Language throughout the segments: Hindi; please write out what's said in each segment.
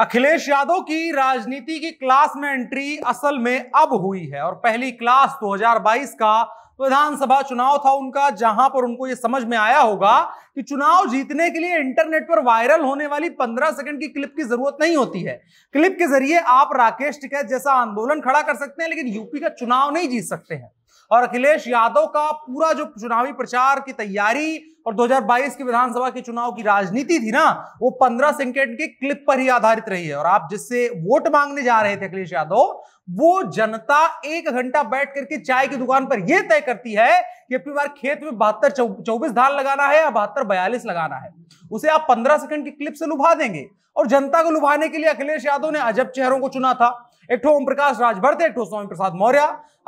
अखिलेश यादव की राजनीति की क्लास में एंट्री असल में अब हुई है और पहली क्लास 2022 का विधानसभा चुनाव था उनका जहां पर उनको यह समझ में आया होगा कि चुनाव जीतने के लिए इंटरनेट पर वायरल होने वाली 15 सेकंड की क्लिप की जरूरत नहीं होती है क्लिप के जरिए आप राकेश टिकैत जैसा आंदोलन खड़ा कर सकते हैं लेकिन यूपी का चुनाव नहीं जीत सकते हैं और अखिलेश यादव का पूरा जो चुनावी प्रचार की तैयारी और 2022 के विधानसभा के चुनाव की राजनीति थी ना वो 15 सेकेंड के क्लिप पर ही आधारित रही है और आप जिससे वोट मांगने जा रहे थे अखिलेश यादव वो जनता एक घंटा बैठ करके चाय की दुकान पर यह तय करती है कि अपनी बार खेत में बहत्तर चौबीस धान लगाना है या बहत्तर बयालीस लगाना है उसे आप पंद्रह सेकंड की क्लिप से लुभा देंगे और जनता को लुभाने के लिए अखिलेश यादव ने अजब चेहरों को चुना था एक ओम प्रकाश राजभर एक स्वामी प्रसाद मौर्य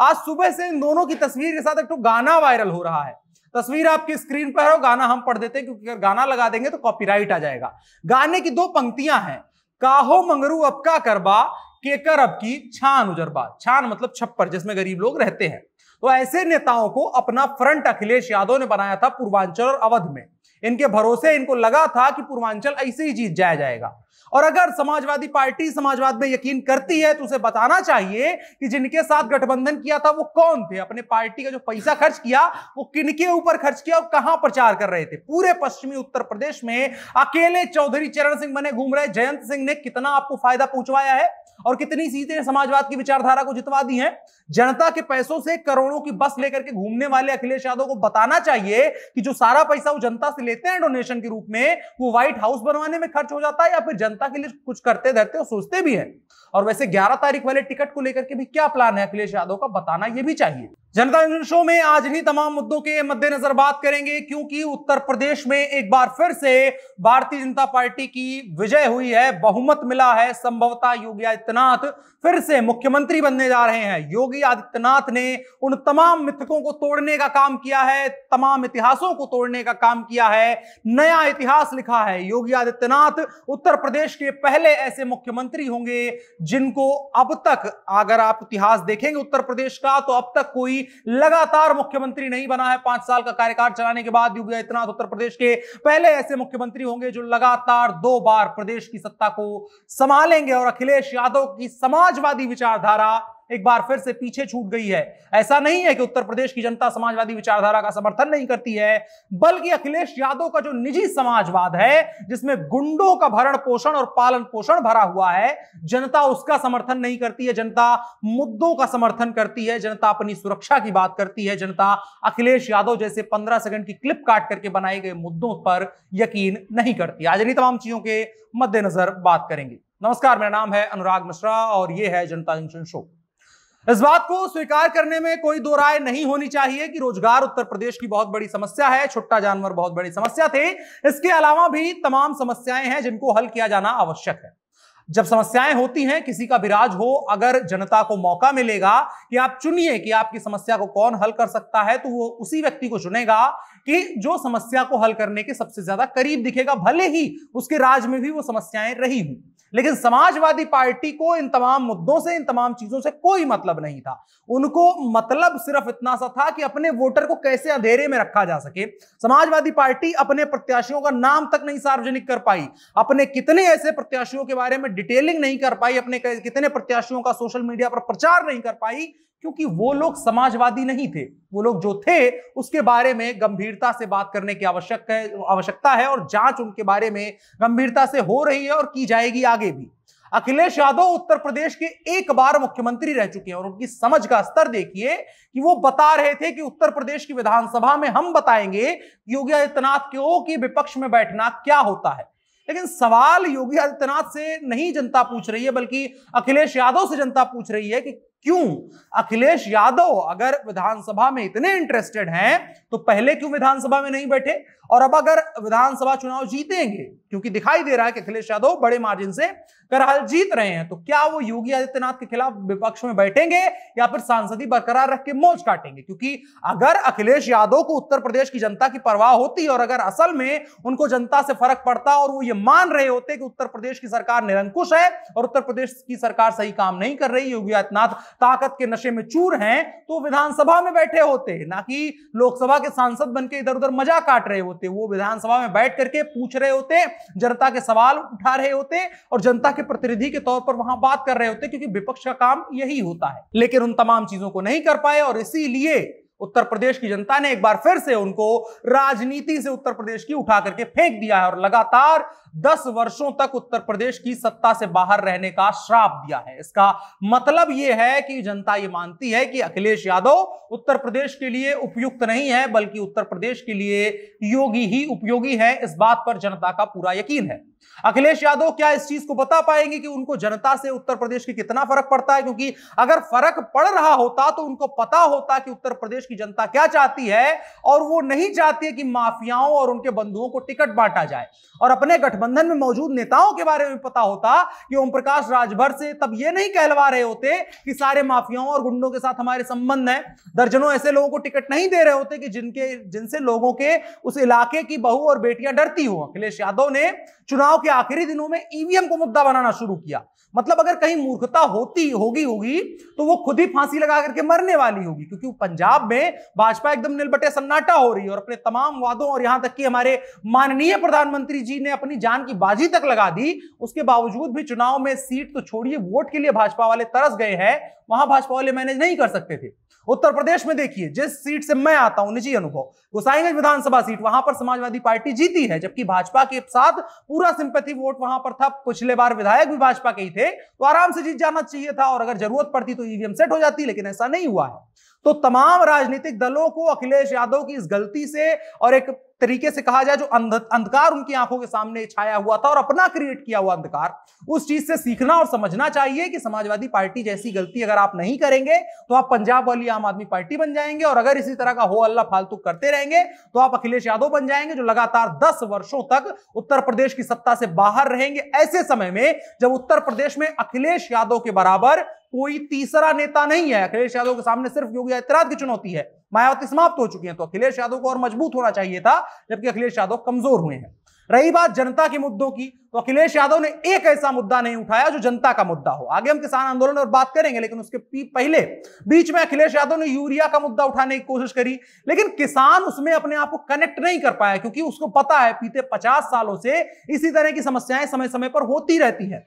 आज सुबह से इन दोनों की तस्वीर के साथ एक गाना वायरल हो रहा है तस्वीर आपकी स्क्रीन पर है और गाना हम पढ़ देते हैं क्योंकि अगर गाना लगा देंगे तो कॉपीराइट आ जाएगा गाने की दो पंक्तियां हैं काहो मंगरू अबका करबा केकर अब की छान उजरबा छान मतलब छप्पर जिसमें गरीब लोग रहते हैं तो ऐसे नेताओं को अपना फ्रंट अखिलेश यादव ने बनाया था पूर्वांचल और अवध में इनके भरोसे इनको लगा था कि पूर्वांचल ऐसे ही जीत जाया जाएगा और अगर समाजवादी पार्टी समाजवाद में यकीन करती है तो उसे बताना चाहिए कि जिनके साथ गठबंधन किया था वो कौन थे अपने पार्टी का जो पैसा खर्च किया वो किनके ऊपर खर्च किया और कहां प्रचार कर रहे थे पूरे पश्चिमी उत्तर प्रदेश में अकेले चौधरी चरण सिंह बने घूम रहे जयंत सिंह ने कितना आपको फायदा पहुंचवाया है और कितनी सीटें समाजवाद की विचारधारा को जितवा दी हैं जनता के पैसों से करोड़ों की बस लेकर के घूमने वाले अखिलेश यादव को बताना चाहिए कि जो सारा पैसा वो जनता से लेते हैं डोनेशन के रूप में वो व्हाइट हाउस बनवाने में खर्च हो जाता है या फिर जनता के लिए कुछ करते धरते और सोचते भी है और वैसे ग्यारह तारीख वाले टिकट को लेकर के भी क्या प्लान है अखिलेश यादव का बताना यह भी चाहिए जनता जन शो में आज इन्हीं तमाम मुद्दों के मद्देनजर बात करेंगे क्योंकि उत्तर प्रदेश में एक बार फिर से भारतीय जनता पार्टी की विजय हुई है बहुमत मिला है संभवतः योगी आदित्यनाथ फिर से मुख्यमंत्री बनने जा रहे हैं योगी आदित्यनाथ ने उन तमाम मिथकों को तोड़ने का काम किया है तमाम इतिहासों को तोड़ने का काम किया है नया इतिहास लिखा है योगी आदित्यनाथ उत्तर प्रदेश के पहले ऐसे मुख्यमंत्री होंगे जिनको अब तक अगर आप इतिहास देखेंगे उत्तर प्रदेश का तो अब तक कोई भी लगातार मुख्यमंत्री नहीं बना है पांच साल का कार्यकाल चलाने के बाद योगी आदित्यनाथ तो उत्तर प्रदेश के पहले ऐसे मुख्यमंत्री होंगे जो लगातार दो बार प्रदेश की सत्ता को संभालेंगे और अखिलेश यादव की समाजवादी विचारधारा एक बार फिर से पीछे छूट गई है ऐसा नहीं है कि उत्तर प्रदेश की जनता समाजवादी विचारधारा का समर्थन नहीं करती है बल्कि अखिलेश यादव का जो निजी समाजवाद है जिसमें गुंडों का भरण पोषण और पालन पोषण भरा हुआ है जनता उसका समर्थन नहीं करती है जनता मुद्दों का समर्थन करती है जनता अपनी सुरक्षा की बात करती है जनता अखिलेश यादव जैसे पंद्रह सेकंड की क्लिप काट करके बनाए गए मुद्दों पर यकीन नहीं करती आज इन्हीं तमाम चीजों के मद्देनजर बात करेंगे नमस्कार मेरा नाम है अनुराग मिश्रा और ये है जनता जंक्शन शो इस बात को स्वीकार करने में कोई दो राय नहीं होनी चाहिए कि रोजगार उत्तर प्रदेश की बहुत बड़ी समस्या है छुट्टा जानवर बहुत बड़ी समस्या थे इसके अलावा भी तमाम समस्याएं हैं जिनको हल किया जाना आवश्यक है जब समस्याएं होती हैं किसी का विराज हो अगर जनता को मौका मिलेगा कि आप चुनिए कि आपकी समस्या को कौन हल कर सकता है तो वो उसी व्यक्ति को चुनेगा कि जो समस्या को हल करने के सबसे ज्यादा करीब दिखेगा भले ही उसके राज में भी वो समस्याएं रही हूं लेकिन समाजवादी पार्टी को इन तमाम मुद्दों से इन तमाम चीजों से कोई मतलब नहीं था उनको मतलब सिर्फ इतना सा था कि अपने वोटर को कैसे अंधेरे में रखा जा सके समाजवादी पार्टी अपने प्रत्याशियों का नाम तक नहीं सार्वजनिक कर पाई अपने कितने ऐसे प्रत्याशियों के बारे में डिटेलिंग नहीं कर पाई अपने कितने प्रत्याशियों का सोशल मीडिया पर प्रचार नहीं कर पाई क्योंकि वो लोग समाजवादी नहीं थे वो लोग जो थे उसके बारे में गंभीरता से बात करने की आवश्यक है आवश्यकता है और जांच उनके बारे में गंभीरता से हो रही है और की जाएगी आगे भी अखिलेश यादव उत्तर प्रदेश के एक बार मुख्यमंत्री रह चुके हैं और उनकी समझ का स्तर देखिए कि वो बता रहे थे कि उत्तर प्रदेश की विधानसभा में हम बताएंगे योगी आदित्यनाथ क्यों कि विपक्ष में बैठना क्या होता है लेकिन सवाल योगी आदित्यनाथ से नहीं जनता पूछ रही है बल्कि अखिलेश यादव से जनता पूछ रही है कि क्यों अखिलेश यादव अगर विधानसभा में इतने इंटरेस्टेड हैं तो पहले क्यों विधानसभा में नहीं बैठे और अब अगर विधानसभा चुनाव जीतेंगे क्योंकि दिखाई दे रहा है कि अखिलेश यादव बड़े मार्जिन से करहाल जीत रहे हैं तो क्या वो योगी आदित्यनाथ के खिलाफ विपक्ष में बैठेंगे या फिर सांसदी बरकरार रख के मोज काटेंगे क्योंकि अगर अखिलेश यादव को उत्तर प्रदेश की जनता की परवाह होती और अगर असल में उनको जनता से फर्क पड़ता और वो ये मान रहे होते कि उत्तर प्रदेश की सरकार निरंकुश है और उत्तर प्रदेश की सरकार सही काम नहीं कर रही योगी आदित्यनाथ ताकत के नशे में चूर हैं तो विधानसभा में बैठे होते ना कि लोकसभा के सांसद बनकर इधर उधर मजा काट रहे होते होते वो विधानसभा में बैठ करके पूछ रहे होते जनता के सवाल उठा रहे होते और जनता के प्रतिनिधि के तौर पर वहां बात कर रहे होते क्योंकि विपक्ष का काम यही होता है लेकिन उन तमाम चीजों को नहीं कर पाए और इसीलिए उत्तर प्रदेश की जनता ने एक बार फिर से उनको राजनीति से उत्तर प्रदेश की उठा करके फेंक दिया है और लगातार दस वर्षों तक उत्तर प्रदेश की सत्ता से बाहर रहने का श्राप दिया है इसका मतलब यह है कि जनता ये मानती है कि अखिलेश यादव उत्तर प्रदेश के लिए उपयुक्त नहीं है बल्कि उत्तर प्रदेश के लिए योगी ही उपयोगी है इस बात पर जनता का पूरा यकीन है अखिलेश यादव क्या इस चीज को बता पाएंगे कि उनको जनता से उत्तर प्रदेश की कितना फर्क पड़ता है क्योंकि अगर फर्क पड़ रहा होता तो उनको पता होता कि उत्तर प्रदेश की जनता क्या चाहती है और वो नहीं चाहती है कि माफियाओं और उनके बंधुओं को टिकट बांटा जाए और अपने गठबंधन में मौजूद नेताओं के बारे में पता होता कि ओम प्रकाश राजभर से तब ये नहीं कहलवा रहे होते कि सारे माफियाओं और गुंडों के साथ हमारे संबंध हैं दर्जनों ऐसे लोगों को टिकट नहीं दे रहे होते कि जिनके जिनसे लोगों के उस इलाके की बहू और बेटियां डरती हो अखिलेश यादव ने चुनाव के आखिरी दिनों में ईवीएम को मुद्दा बनाना शुरू किया मतलब अगर कहीं मूर्खता होती होगी होगी तो वो खुद ही फांसी लगा करके मरने वाली होगी क्योंकि पंजाब में भाजपा एकदम निलबटे सन्नाटा हो रही है और अपने तमाम वादों और यहां तक कि हमारे माननीय प्रधानमंत्री जी ने अपनी जान की बाजी तक लगा दी उसके बावजूद भी चुनाव में सीट तो छोड़िए वोट के लिए भाजपा वाले तरस गए हैं वहां भाजपा वाले मैनेज नहीं कर सकते थे उत्तर प्रदेश में देखिए जिस सीट से मैं आता हूं निजी अनुभव गोसाईगंज विधानसभा सीट वहां पर समाजवादी पार्टी जीती है जबकि भाजपा के साथ पूरा सिंपथी वोट वहां पर था पिछले बार विधायक भी भाजपा के ही थे थे तो आराम से जीत जाना चाहिए था और अगर जरूरत पड़ती तो ईवीएम e सेट हो जाती लेकिन ऐसा नहीं हुआ है तो तमाम राजनीतिक दलों को अखिलेश यादव की इस गलती से और एक तरीके से कहा जाए जो अंधकार उनकी आंखों के सामने छाया हुआ था और अपना क्रिएट किया हुआ अंधकार उस चीज से सीखना और समझना चाहिए कि समाजवादी पार्टी जैसी गलती अगर आप नहीं करेंगे तो आप पंजाब वाली आम आदमी पार्टी बन जाएंगे और अगर इसी तरह का हो अल्लाह फालतू करते रहेंगे तो आप अखिलेश यादव बन जाएंगे जो लगातार दस वर्षों तक उत्तर प्रदेश की सत्ता से बाहर रहेंगे ऐसे समय में जब उत्तर प्रदेश में अखिलेश यादव के बराबर कोई तीसरा नेता नहीं है अखिलेश यादव के सामने सिर्फ योगी आदित्यनाथ की चुनौती है मायावती समाप्त हो चुकी है तो अखिलेश यादव को और मजबूत होना चाहिए था जबकि अखिलेश यादव कमजोर हुए हैं रही बात जनता के मुद्दों की तो अखिलेश यादव ने एक ऐसा मुद्दा नहीं उठाया जो जनता का मुद्दा हो आगे हम किसान आंदोलन और बात करेंगे लेकिन उसके पहले बीच में अखिलेश यादव ने यूरिया का मुद्दा उठाने की कोशिश करी लेकिन किसान उसमें अपने आप को कनेक्ट नहीं कर पाया क्योंकि उसको पता है पीते पचास सालों से इसी तरह की समस्याएं समय समय पर होती रहती है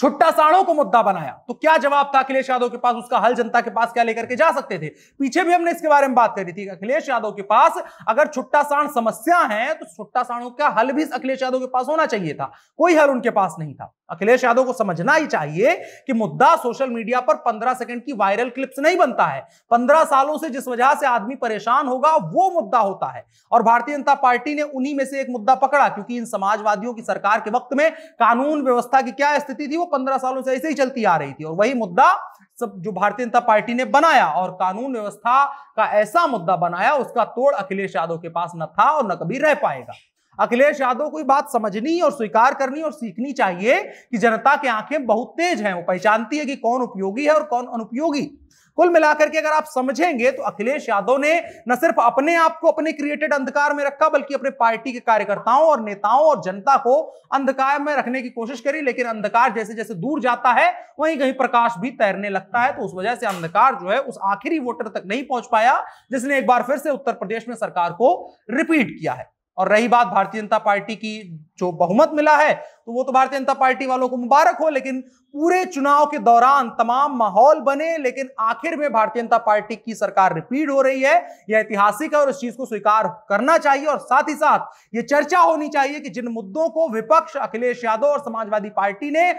छुट्टा साड़ों को मुद्दा बनाया तो क्या जवाब था अखिलेश यादव के पास उसका हल जनता के पास क्या लेकर के जा सकते थे पीछे भी हमने इसके बारे में बात करी थी अखिलेश यादव के पास अगर छुट्टा साण समस्या है तो छुट्टा साणों का हल भी अखिलेश यादव के पास होना चाहिए था कोई हल उनके पास नहीं था अखिलेश यादव को समझना ही चाहिए कि मुद्दा सोशल मीडिया पर 15 सेकंड की वायरल क्लिप्स नहीं बनता है 15 सालों से जिस वजह से आदमी परेशान होगा वो मुद्दा होता है और भारतीय जनता पार्टी ने उन्हीं में से एक मुद्दा पकड़ा क्योंकि इन समाजवादियों की सरकार के वक्त में कानून व्यवस्था की क्या स्थिति थी वो पंद्रह सालों से ऐसे ही चलती आ रही थी और वही मुद्दा सब जो भारतीय जनता पार्टी ने बनाया और कानून व्यवस्था का ऐसा मुद्दा बनाया उसका तोड़ अखिलेश यादव के पास न था और न कभी रह पाएगा अखिलेश यादव को बात समझनी और स्वीकार करनी और सीखनी चाहिए कि जनता की आंखें बहुत तेज हैं वो पहचानती है कि कौन उपयोगी है और कौन अनुपयोगी कुल मिलाकर के अगर आप समझेंगे तो अखिलेश यादव ने न सिर्फ अपने आप को अपने क्रिएटेड अंधकार में रखा बल्कि अपने पार्टी के कार्यकर्ताओं और नेताओं और जनता को अंधकार में रखने की कोशिश करी लेकिन अंधकार जैसे जैसे दूर जाता है वहीं कहीं प्रकाश भी तैरने लगता है तो उस वजह से अंधकार जो है उस आखिरी वोटर तक नहीं पहुंच पाया जिसने एक बार फिर से उत्तर प्रदेश में सरकार को रिपीट किया है और रही बात भारतीय जनता पार्टी की जो बहुमत मिला है तो वो तो भारतीय जनता पार्टी वालों को मुबारक हो लेकिन पूरे चुनाव के दौरान तमाम माहौल बने लेकिन आखिर में भारतीय जनता पार्टी की सरकार रिपीट हो रही है यह ऐतिहासिक है और इस चीज को स्वीकार करना चाहिए और साथ ही साथ ये चर्चा होनी चाहिए कि जिन मुद्दों को विपक्ष अखिलेश यादव और समाजवादी पार्टी ने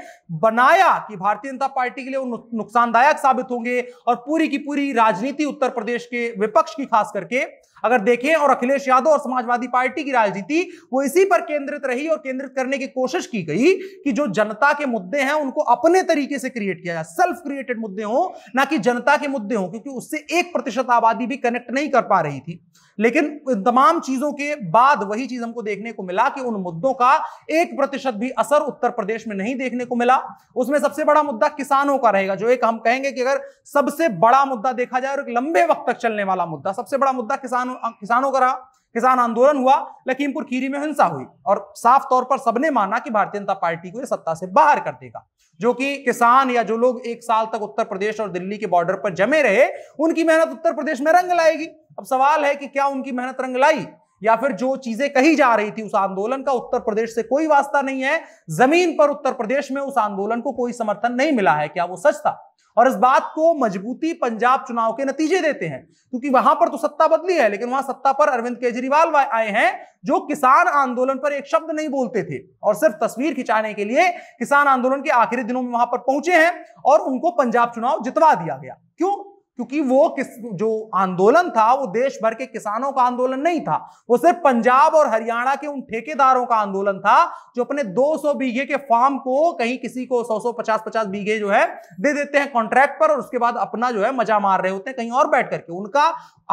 बनाया कि भारतीय जनता पार्टी के लिए वो नुकसानदायक साबित होंगे और पूरी की पूरी राजनीति उत्तर प्रदेश के विपक्ष की खास करके अगर देखें और अखिलेश यादव और समाजवादी पार्टी की राजनीति वो इसी पर केंद्रित रही और केंद्रित करने की कोशिश की गई कि जो जनता के मुद्दे हैं उनको अपने तरीके से क्रिएट किया जाए सेल्फ क्रिएटेड मुद्दे हों ना कि जनता के मुद्दे हों क्योंकि उससे एक प्रतिशत आबादी भी कनेक्ट नहीं कर पा रही थी लेकिन तमाम चीजों के बाद वही चीज हमको देखने को मिला कि उन मुद्दों का एक प्रतिशत भी असर उत्तर प्रदेश में नहीं देखने को मिला उसमें सबसे बड़ा मुद्दा किसानों का रहेगा जो एक हम कहेंगे कि अगर सबसे बड़ा मुद्दा देखा जाए और एक लंबे वक्त तक चलने वाला मुद्दा सबसे बड़ा मुद्दा किसानों किसानों का किसान आंदोलन हुआ लखीमपुर खीरी में हिंसा हुई और साफ तौर पर सबने माना कि भारतीय जनता पार्टी को यह सत्ता से बाहर कर देगा जो कि किसान या जो लोग एक साल तक उत्तर प्रदेश और दिल्ली के बॉर्डर पर जमे रहे उनकी मेहनत उत्तर प्रदेश में रंग लाएगी अब सवाल है कि क्या उनकी मेहनत रंग लाई या फिर जो चीजें कही जा रही थी उस आंदोलन का उत्तर प्रदेश से कोई वास्ता नहीं है जमीन पर उत्तर प्रदेश में उस आंदोलन को कोई समर्थन नहीं मिला है क्या वो सच था और इस बात को मजबूती पंजाब चुनाव के नतीजे देते हैं क्योंकि वहां पर तो सत्ता बदली है लेकिन वहां सत्ता पर अरविंद केजरीवाल आए हैं जो किसान आंदोलन पर एक शब्द नहीं बोलते थे और सिर्फ तस्वीर खिंचाने के लिए किसान आंदोलन के आखिरी दिनों में वहां पर पहुंचे हैं और उनको पंजाब चुनाव जितवा दिया गया क्यों क्योंकि वो किस जो आंदोलन था वो देश भर के किसानों का आंदोलन नहीं था वो सिर्फ पंजाब और हरियाणा के उन ठेकेदारों का आंदोलन था जो अपने 200 बीघे के फार्म को कहीं किसी को 100 सौ पचास पचास बीघे जो है दे देते हैं कॉन्ट्रैक्ट पर और उसके बाद अपना जो है मजा मार रहे होते हैं कहीं और बैठ करके उनका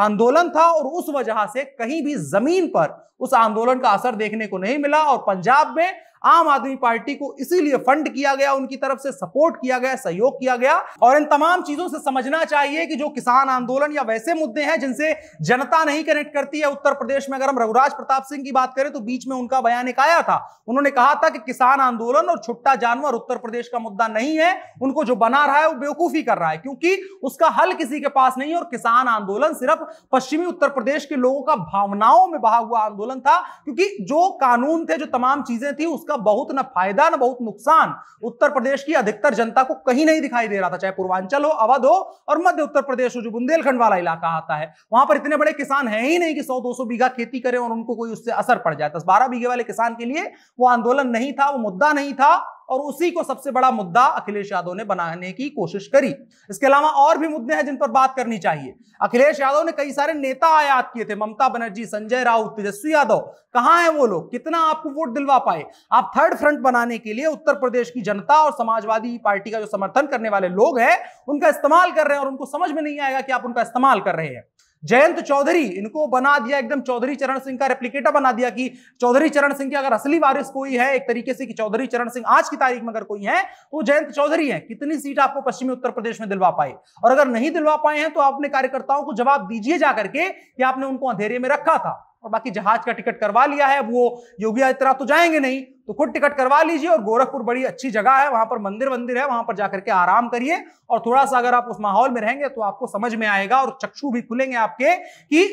आंदोलन था और उस वजह से कहीं भी जमीन पर उस आंदोलन का असर देखने को नहीं मिला और पंजाब में आम आदमी पार्टी को इसीलिए फंड किया गया उनकी तरफ से सपोर्ट किया गया सहयोग किया गया और इन तमाम चीजों से समझना चाहिए कि जो किसान आंदोलन या वैसे मुद्दे हैं जिनसे जनता नहीं कनेक्ट करती है उत्तर प्रदेश में अगर हम रघुराज प्रताप सिंह की बात करें तो बीच में उनका बयान एक आया था उन्होंने कहा था कि किसान आंदोलन और छुट्टा जानवर उत्तर प्रदेश का मुद्दा नहीं है उनको जो बना रहा है वो बेवकूफी कर रहा है क्योंकि उसका हल किसी के पास नहीं और किसान आंदोलन सिर्फ पश्चिमी उत्तर प्रदेश के लोगों का भावनाओं में बहा हुआ आंदोलन था क्योंकि जो कानून थे जो तमाम चीजें थी उसका उसका बहुत ना फायदा ना बहुत नुकसान उत्तर प्रदेश की अधिकतर जनता को कहीं नहीं दिखाई दे रहा था चाहे पूर्वांचल हो अवध हो और मध्य उत्तर प्रदेश हो जो बुंदेलखंड वाला इलाका आता है वहां पर इतने बड़े किसान है ही नहीं कि सौ दो सौ बीघा खेती करें और उनको कोई उससे असर पड़ जाए दस बारह बीघे वाले किसान के लिए वो आंदोलन नहीं था वो मुद्दा नहीं था और उसी को सबसे बड़ा मुद्दा अखिलेश यादव ने बनाने की कोशिश करी इसके अलावा और भी मुद्दे हैं जिन पर बात करनी चाहिए अखिलेश यादव ने कई सारे नेता आयात किए थे ममता बनर्जी संजय राउत तेजस्वी यादव कहां है वो लोग कितना आपको वोट दिलवा पाए आप थर्ड फ्रंट बनाने के लिए उत्तर प्रदेश की जनता और समाजवादी पार्टी का जो समर्थन करने वाले लोग हैं उनका इस्तेमाल कर रहे हैं और उनको समझ में नहीं आएगा कि आप उनका इस्तेमाल कर रहे हैं जयंत चौधरी इनको बना दिया एकदम चौधरी चरण सिंह का रेप्लीकेटा बना दिया कि चौधरी चरण सिंह के अगर असली वारिस कोई है एक तरीके से कि चौधरी चरण सिंह आज की तारीख में अगर कोई है तो जयंत चौधरी है कितनी सीट आपको पश्चिमी उत्तर प्रदेश में दिलवा पाए और अगर नहीं दिलवा पाए हैं तो आप अपने कार्यकर्ताओं को जवाब दीजिए जाकर के कि आपने उनको अंधेरे में रखा था और बाकी जहाज का टिकट करवा लिया है अब वो योगी आदित्यनाथ तो जाएंगे नहीं तो खुद टिकट करवा लीजिए और गोरखपुर बड़ी अच्छी जगह है वहां पर मंदिर वंदिर है वहां पर जाकर के आराम करिए और थोड़ा सा अगर आप उस माहौल में रहेंगे तो आपको समझ में आएगा और चक्षु भी खुलेंगे आपके कि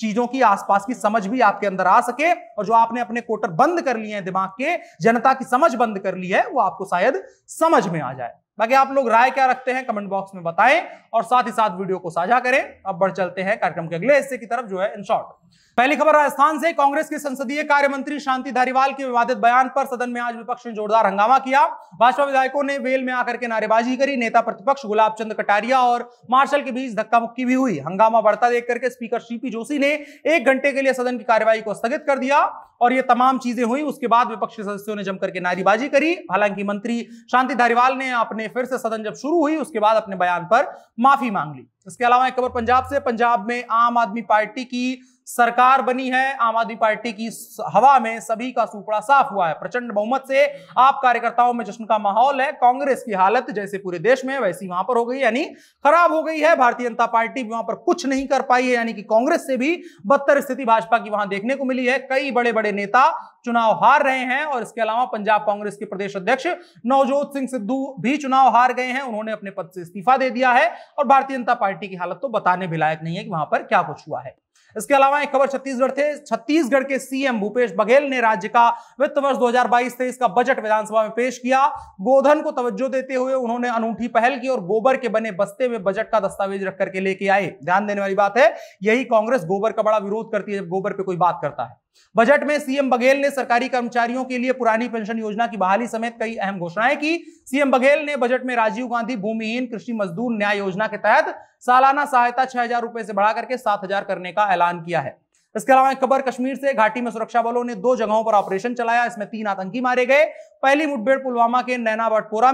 चीजों की आसपास की समझ भी आपके अंदर आ सके और जो आपने अपने कोटर बंद कर लिए हैं दिमाग के जनता की समझ बंद कर ली है वो आपको शायद समझ में आ जाए बाकी आप लोग राय क्या रखते हैं कमेंट बॉक्स में बताएं और साथ ही साथ वीडियो को साझा करें अब बढ़ चलते हैं कार्यक्रम के अगले हिस्से की तरफ जो है इन शॉर्ट पहली खबर राजस्थान से कांग्रेस के संसदीय कार्य मंत्री शांति धारीवाल के विवादित बयान पर सदन में आज विपक्ष ने जोरदार हंगामा किया भाजपा विधायकों ने वेल में आकर के नारेबाजी करी नेता प्रतिपक्ष गुलाब चंद कटारिया और मार्शल के बीच धक्का मुक्की भी हुई हंगामा बढ़ता देख करके स्पीकर सीपी जोशी ने एक घंटे के लिए सदन की कार्यवाही को स्थगित कर दिया और ये तमाम चीजें हुई उसके बाद विपक्षी सदस्यों ने जमकर के नारेबाजी करी हालांकि मंत्री शांति धारीवाल ने अपने फिर से सदन जब शुरू हुई उसके बाद अपने बयान पर माफी मांग ली इसके अलावा एक खबर पंजाब से पंजाब में आम आदमी पार्टी की सरकार बनी है आम आदमी पार्टी की हवा में सभी का सुपड़ा साफ हुआ है प्रचंड बहुमत से आप कार्यकर्ताओं में जश्न का माहौल है कांग्रेस की हालत जैसे पूरे देश में वैसी वहां पर हो गई यानी खराब हो गई है भारतीय जनता पार्टी वहां पर कुछ नहीं कर पाई है यानी कि कांग्रेस से भी बदतर स्थिति भाजपा की वहां देखने को मिली है कई बड़े बड़े नेता चुनाव हार रहे हैं और इसके अलावा पंजाब कांग्रेस के प्रदेश अध्यक्ष नवजोत सिंह सिद्धू भी चुनाव हार गए हैं उन्होंने अपने पद से इस्तीफा दे दिया है और भारतीय जनता पार्टी पार्टी की हालत तो बताने भी लायक नहीं है कि वहां पर क्या कुछ हुआ है इसके अलावा एक खबर छत्तीसगढ़ थे छत्तीसगढ़ के सीएम भूपेश बघेल ने राज्य का वित्त वर्ष 2022-23 का बजट विधानसभा में पेश किया गोधन को तवज्जो देते हुए उन्होंने अनूठी पहल की और गोबर के बने बस्ते में बजट का दस्तावेज रख करके लेके आए ध्यान देने वाली बात है यही कांग्रेस गोबर का बड़ा विरोध करती है जब गोबर पर कोई बात करता है बजट में सीएम बघेल ने सरकारी कर्मचारियों के लिए पुरानी पेंशन योजना की बहाली समेत कई अहम घोषणाएं की सीएम बघेल ने बजट में राजीव गांधी भूमिहीन कृषि मजदूर न्याय योजना के तहत सालाना सहायता छह हजार रुपए से बढ़ा करके सात हजार करने का ऐलान किया है इसके अलावा खबर कश्मीर से घाटी में सुरक्षा बलों ने दो जगहों पर ऑपरेशन चलाया इसमें तीन आतंकी मारे गए पहली मुठभेड़ पुलवामा के नैना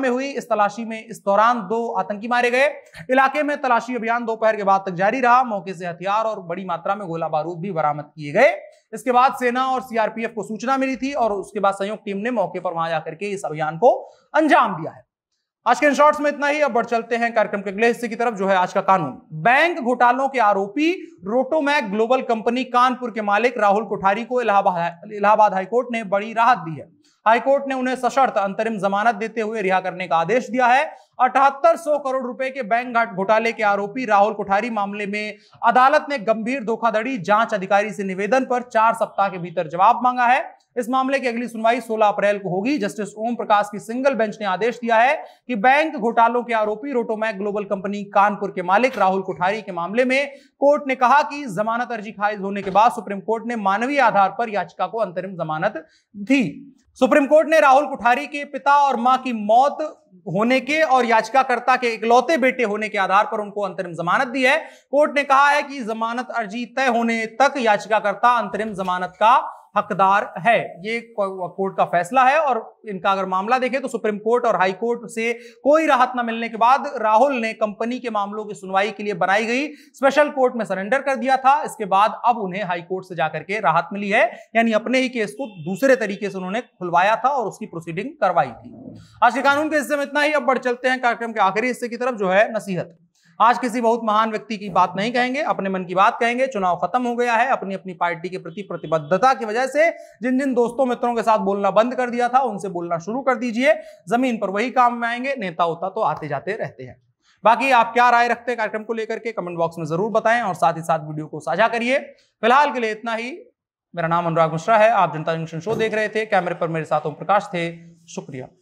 में हुई इस तलाशी में इस दौरान दो आतंकी मारे गए इलाके में तलाशी अभियान दोपहर के बाद तक जारी रहा मौके से हथियार और बड़ी मात्रा में गोला बारूद भी बरामद किए गए इसके बाद सेना और सीआरपीएफ को सूचना मिली थी और उसके बाद संयुक्त टीम ने मौके पर वहां जाकर के इस अभियान को अंजाम दिया है आज के इन शॉर्ट्स में इतना ही अब बढ़ चलते हैं कार्यक्रम के अगले हिस्से की तरफ जो है आज का कानून बैंक घोटालों के आरोपी रोटोमैक ग्लोबल कंपनी कानपुर के मालिक राहुल कोठारी को इलाहाबाद इलाहाबाद हाईकोर्ट ने बड़ी राहत दी है हाईकोर्ट ने उन्हें सशर्त अंतरिम जमानत देते हुए रिहा करने का आदेश दिया है अठहत्तर सौ करोड़ रुपए के बैंक घोटाले के आरोपी राहुल कोठारी मामले में अदालत ने गंभीर धोखाधड़ी जांच अधिकारी से निवेदन पर चार सप्ताह के भीतर जवाब मांगा है इस मामले की अगली सुनवाई 16 अप्रैल को होगी जस्टिस ओम प्रकाश की सिंगल बेंच ने आदेश दिया है कि बैंक घोटालों के आरोपी रोटोमैक ग्लोबल कंपनी कानपुर के मालिक राहुल कोठारी के मामले में कोर्ट ने कहा कि जमानत अर्जी खारिज होने के बाद सुप्रीम कोर्ट ने मानवीय आधार पर याचिका को अंतरिम जमानत दी सुप्रीम कोर्ट ने राहुल कोठारी के पिता और मां की मौत होने के और याचिकाकर्ता के इकलौते बेटे होने के आधार पर उनको अंतरिम जमानत दी है कोर्ट ने कहा है कि जमानत अर्जी तय होने तक याचिकाकर्ता अंतरिम जमानत का हकदार है ये कोर्ट का फैसला है और इनका अगर मामला देखें तो सुप्रीम कोर्ट और हाई कोर्ट से कोई राहत न मिलने के बाद राहुल ने कंपनी के मामलों की सुनवाई के लिए बनाई गई स्पेशल कोर्ट में सरेंडर कर दिया था इसके बाद अब उन्हें हाई कोर्ट से जाकर के राहत मिली है यानी अपने ही केस को दूसरे तरीके से उन्होंने खुलवाया था और उसकी प्रोसीडिंग करवाई थी आज के कानून के हिस्से में इतना ही अब बढ़ चलते हैं कार्यक्रम के आखिरी हिस्से की तरफ जो है नसीहत आज किसी बहुत महान व्यक्ति की बात नहीं कहेंगे अपने मन की बात कहेंगे चुनाव खत्म हो गया है अपनी अपनी पार्टी के प्रति प्रतिबद्धता की वजह से जिन जिन दोस्तों मित्रों के साथ बोलना बंद कर दिया था उनसे बोलना शुरू कर दीजिए जमीन पर वही काम में आएंगे नेता होता तो आते जाते रहते हैं बाकी आप क्या राय रखते हैं कार्यक्रम को लेकर के कमेंट बॉक्स में जरूर बताएं और साथ ही साथ वीडियो को साझा करिए फिलहाल के लिए इतना ही मेरा नाम अनुराग मिश्रा है आप जनता जंक्शन शो देख रहे थे कैमरे पर मेरे साथ ओम प्रकाश थे शुक्रिया